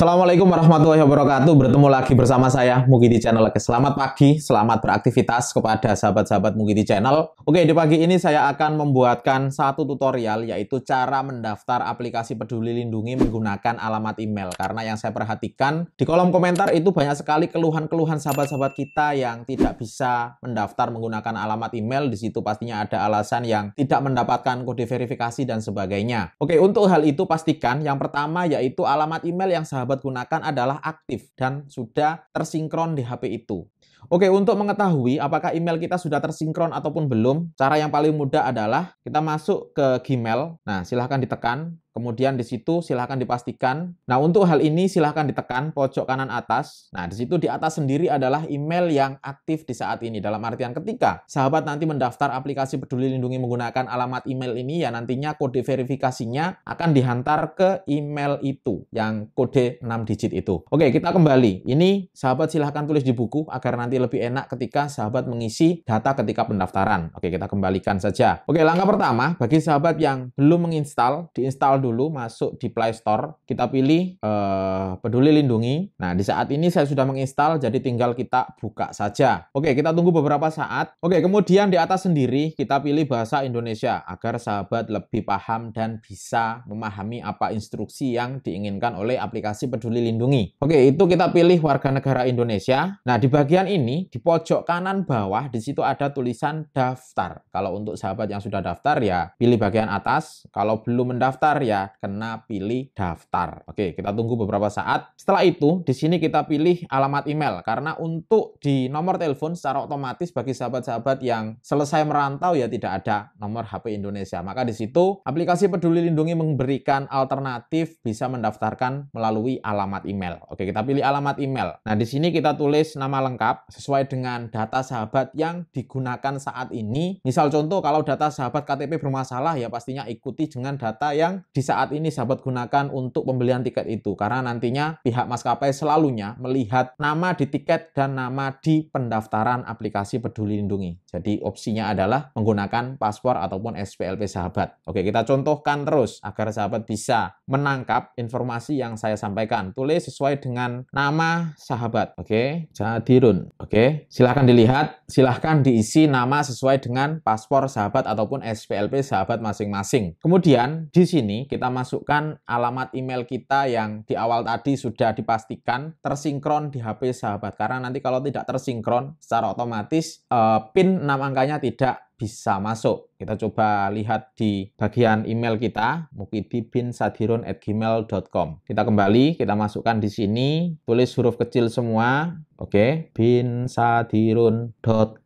Assalamualaikum warahmatullahi wabarakatuh. Bertemu lagi bersama saya Mugidi Channel. selamat pagi, selamat beraktivitas kepada sahabat-sahabat Mugidi Channel. Oke, di pagi ini saya akan membuatkan satu tutorial yaitu cara mendaftar aplikasi Peduli Lindungi menggunakan alamat email. Karena yang saya perhatikan di kolom komentar itu banyak sekali keluhan-keluhan sahabat-sahabat kita yang tidak bisa mendaftar menggunakan alamat email. Di situ pastinya ada alasan yang tidak mendapatkan kode verifikasi dan sebagainya. Oke, untuk hal itu pastikan yang pertama yaitu alamat email yang sahabat sahabat gunakan adalah aktif dan sudah tersinkron di HP itu. Oke, untuk mengetahui apakah email kita sudah tersinkron ataupun belum, cara yang paling mudah adalah kita masuk ke Gmail. Nah, silahkan ditekan Kemudian di situ silahkan dipastikan. Nah, untuk hal ini silahkan ditekan pojok kanan atas. Nah, di situ di atas sendiri adalah email yang aktif di saat ini. Dalam artian ketika sahabat nanti mendaftar aplikasi peduli lindungi menggunakan alamat email ini, ya nantinya kode verifikasinya akan dihantar ke email itu, yang kode 6 digit itu. Oke, kita kembali. Ini sahabat silahkan tulis di buku agar nanti lebih enak ketika sahabat mengisi data ketika pendaftaran. Oke, kita kembalikan saja. Oke, langkah pertama, bagi sahabat yang belum menginstal, diinstal dulu masuk di Play Store, kita pilih uh, Peduli Lindungi. Nah, di saat ini saya sudah menginstal jadi tinggal kita buka saja. Oke, kita tunggu beberapa saat. Oke, kemudian di atas sendiri kita pilih bahasa Indonesia agar sahabat lebih paham dan bisa memahami apa instruksi yang diinginkan oleh aplikasi Peduli Lindungi. Oke, itu kita pilih warga negara Indonesia. Nah, di bagian ini di pojok kanan bawah di situ ada tulisan daftar. Kalau untuk sahabat yang sudah daftar ya pilih bagian atas. Kalau belum mendaftar ya kena pilih daftar. Oke, kita tunggu beberapa saat. Setelah itu, di sini kita pilih alamat email karena untuk di nomor telepon secara otomatis bagi sahabat-sahabat yang selesai merantau ya tidak ada nomor HP Indonesia. Maka di situ aplikasi Peduli Lindungi memberikan alternatif bisa mendaftarkan melalui alamat email. Oke, kita pilih alamat email. Nah, di sini kita tulis nama lengkap sesuai dengan data sahabat yang digunakan saat ini. Misal contoh kalau data sahabat KTP bermasalah ya pastinya ikuti dengan data yang di saat ini sahabat gunakan untuk pembelian tiket itu karena nantinya pihak maskapai selalunya melihat nama di tiket dan nama di pendaftaran aplikasi Peduli Lindungi. Jadi opsinya adalah menggunakan paspor ataupun SPLP sahabat. Oke, kita contohkan terus agar sahabat bisa menangkap informasi yang saya sampaikan. Tulis sesuai dengan nama sahabat. Oke, Jadirun. Oke, silahkan dilihat, silahkan diisi nama sesuai dengan paspor sahabat ataupun SPLP sahabat masing-masing. Kemudian di sini kita masukkan alamat email kita yang di awal tadi sudah dipastikan tersinkron di HP sahabat. Karena nanti kalau tidak tersinkron secara otomatis uh, PIN 6 angkanya tidak bisa masuk. Kita coba lihat di bagian email kita mukidibinsadirun@gmail.com. Kita kembali, kita masukkan di sini, tulis huruf kecil semua. Oke, binsadirun.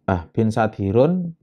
ah binsadirun@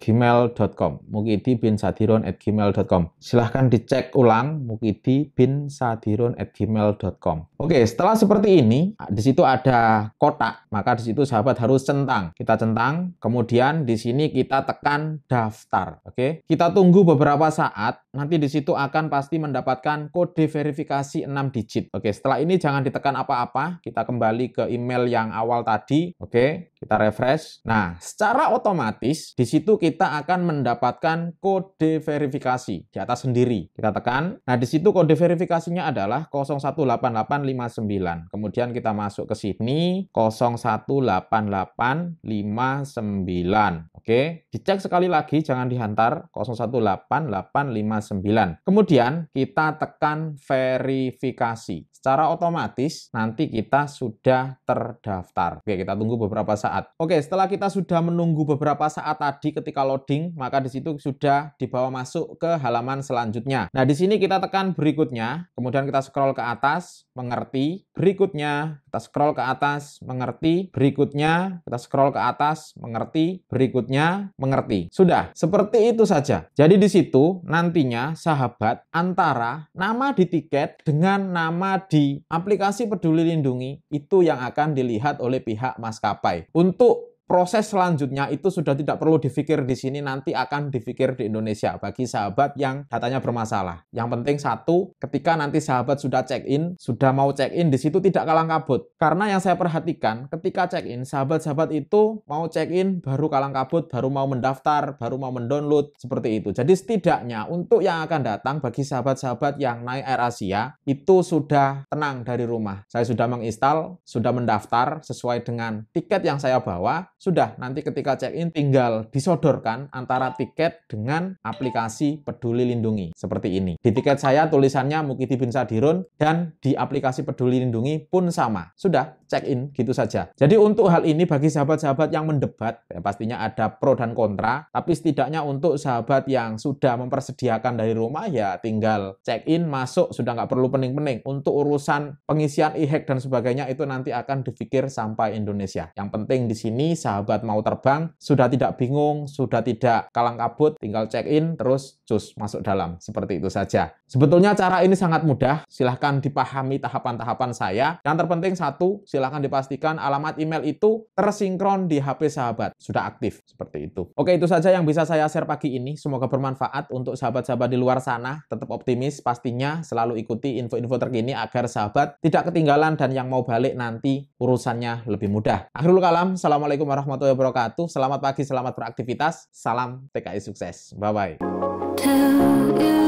gmail.com mukidi bin sadiron at gmail.com silahkan dicek ulang mukidi bin sadiron at gmail.com oke setelah seperti ini di situ ada kotak maka di situ sahabat harus centang kita centang kemudian di sini kita tekan daftar oke kita tunggu beberapa saat nanti di situ akan pasti mendapatkan kode verifikasi 6 digit oke setelah ini jangan ditekan apa-apa kita kembali ke email yang awal tadi oke kita refresh nah secara otomatis di situ kita kita akan mendapatkan kode verifikasi di atas sendiri. Kita tekan. Nah, di situ kode verifikasinya adalah 018859. Kemudian kita masuk ke sini 018859. Oke, dicek sekali lagi jangan dihantar 018859. Kemudian kita tekan verifikasi. Secara otomatis nanti kita sudah terdaftar. Oke, kita tunggu beberapa saat. Oke, setelah kita sudah menunggu beberapa saat tadi ketika loading, maka di situ sudah dibawa masuk ke halaman selanjutnya. Nah, di sini kita tekan berikutnya, kemudian kita scroll ke atas, mengerti, berikutnya, kita scroll ke atas, mengerti. Berikutnya, kita scroll ke atas, mengerti. Berikutnya, mengerti. Sudah, seperti itu saja. Jadi di situ nantinya sahabat antara nama di tiket dengan nama di aplikasi peduli lindungi itu yang akan dilihat oleh pihak maskapai. Untuk proses selanjutnya itu sudah tidak perlu difikir di sini nanti akan difikir di Indonesia bagi sahabat yang datanya bermasalah. Yang penting satu, ketika nanti sahabat sudah check in, sudah mau check in di situ tidak kalang kabut. Karena yang saya perhatikan ketika check in, sahabat-sahabat itu mau check in baru kalang kabut, baru mau mendaftar, baru mau mendownload seperti itu. Jadi setidaknya untuk yang akan datang bagi sahabat-sahabat yang naik Air Asia itu sudah tenang dari rumah. Saya sudah menginstal, sudah mendaftar sesuai dengan tiket yang saya bawa sudah nanti ketika check-in tinggal disodorkan antara tiket dengan aplikasi peduli lindungi seperti ini. Di tiket saya tulisannya Mukidi bin Sadirun dan di aplikasi peduli lindungi pun sama. Sudah check-in gitu saja. Jadi untuk hal ini bagi sahabat-sahabat yang mendebat ya pastinya ada pro dan kontra tapi setidaknya untuk sahabat yang sudah mempersediakan dari rumah ya tinggal check-in masuk sudah nggak perlu pening-pening. Untuk urusan pengisian e-hack dan sebagainya itu nanti akan dipikir sampai Indonesia. Yang penting di sini sahabat mau terbang, sudah tidak bingung, sudah tidak kalang kabut, tinggal check in, terus cus masuk dalam. Seperti itu saja. Sebetulnya cara ini sangat mudah, silahkan dipahami tahapan-tahapan saya. Yang terpenting satu, silahkan dipastikan alamat email itu tersinkron di HP sahabat, sudah aktif, seperti itu. Oke, itu saja yang bisa saya share pagi ini. Semoga bermanfaat untuk sahabat-sahabat di luar sana. Tetap optimis, pastinya selalu ikuti info-info terkini agar sahabat tidak ketinggalan dan yang mau balik nanti urusannya lebih mudah. Akhirul kalam, Assalamualaikum warahmatullahi wabarakatuh. Selamat pagi, selamat beraktivitas. Salam TKI sukses. Bye bye.